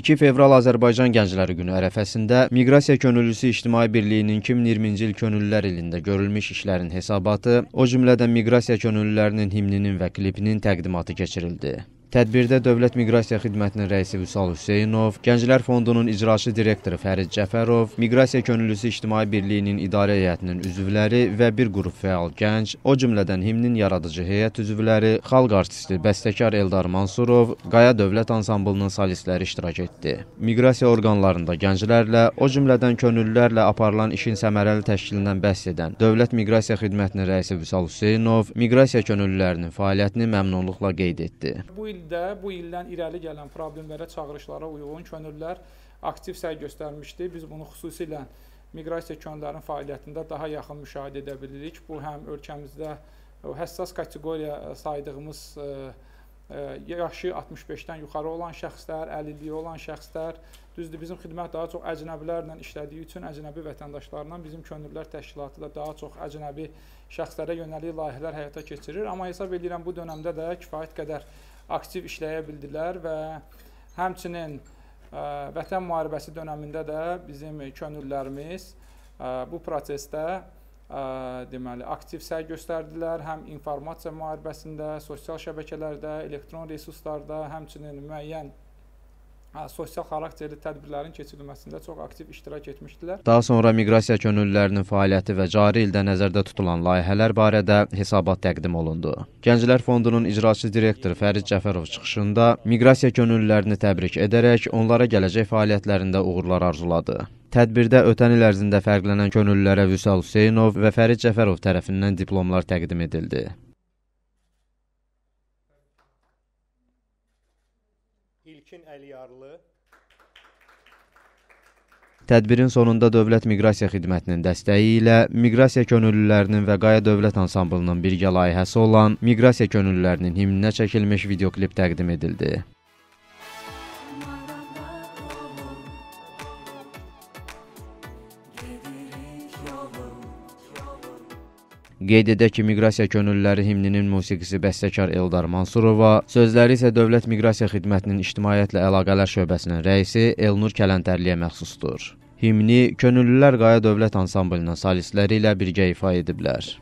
2 fevral Azərbaycan Gəncləri Günü ərəfəsində Miqrasiya Könüllüsü İctimai Birliyinin 2020-ci il könüllülər ilində görülmüş işlərin hesabatı, o cümlədən Miqrasiya Könüllülərinin himninin və klipinin təqdimatı keçirildi. Tədbirdə Dövlət Miqrasiya Xidmətinin rəisi Vüsal Hüseynov, Gənclər Fondunun icraçı direktoru Fərid Cəfərov, Miqrasiya Könüllüsü İctimai Birliyinin idarə heyətinin üzvləri və bir qrup fəal gənc, o cümlədən himnin yaradıcı heyət üzvləri, xalq artisti bəstəkar Eldar Mansurov, Qaya Dövlət Ansamblının solistləri iştirak etdi. Miqrasiya orqanlarında gənclərlə, o cümlədən könüllülərlə aparılan işin səmərəli təşkilindən bəhs edən Dövlət Miqrasiya Xidmətinin rəisi Vüsal Hüseynov, miqrasiya könüllülərinin fəaliyyətini məmnunluqla qeyd etdi. Bu il ildə bu ildən irəli gələn problemlərə çağırışlara uyğun könüllülər aktiv səy göstərmişdi. Biz bunu xüsusilə miqrasiya könüllərinin fəaliyyətində daha yaxın müşahidə edə bilirik. Bu həm ölkəmizdə həssas kateqoriya saydığımız ə, e, yaşı 65-dən yuxarı olan şəxslər, əlilliyi olan şəxslər, düzdür, bizim xidmət daha çox əcnəbilərlə işlədiyi üçün əcnəbi vətəndaşlarla bizim könüllülər təşkilatı da daha çox əcnəbi şəxslərə yönəlik layihələr həyata keçirir. Amma hesab edirəm bu dönəmdə də kifayət qədər aktiv işləyə bildilər və həmçinin ə, vətən müharibəsi dönəmində də bizim könüllülərimiz ə, bu prosesdə deməli aktiv səy göstərdilər, həm informasiya müharibəsində, sosial şəbəkələrdə, elektron resurslarda, həmçinin müəyyən hə, sosial xarakterli tədbirlərin keçirilməsində çox aktiv iştirak etmişdilər. Daha sonra miqrasiya könüllülərinin fəaliyyəti və cari ildə nəzərdə tutulan layihələr barədə hesabat təqdim olundu. Gənclər Fondunun icraçı direktoru Fərid Cəfərov çıxışında miqrasiya könüllülərini təbrik edərək onlara gələcək fəaliyyətlərində uğurlar arzuladı. Tədbirdə ötən il ərzində fərqlənən könüllülərə Vüsal Hüseynov və Fərid Cəfərov tərəfindən diplomlar təqdim edildi. İlkin Əliyarlı Tədbirin sonunda Dövlət Miqrasiya Xidmətinin dəstəyi ilə miqrasiya könüllülərinin və Qaya Dövlət ansamblının birgə layihəsi olan miqrasiya könüllülərinin himninə çəkilmiş videoklip təqdim edildi. Qeyd edək ki, Miqrasiya Könüllüləri himninin musiqisi bəstəkar Eldar Mansurova, sözləri isə Dövlət Miqrasiya Xidmətinin İctimaiyyətlə Əlaqələr Şöbəsinin rəisi Elnur Kələntərliyə məxsusdur. Himni Könüllülər Qaya Dövlət Ansamblının solistləri ilə birgə ifa ediblər.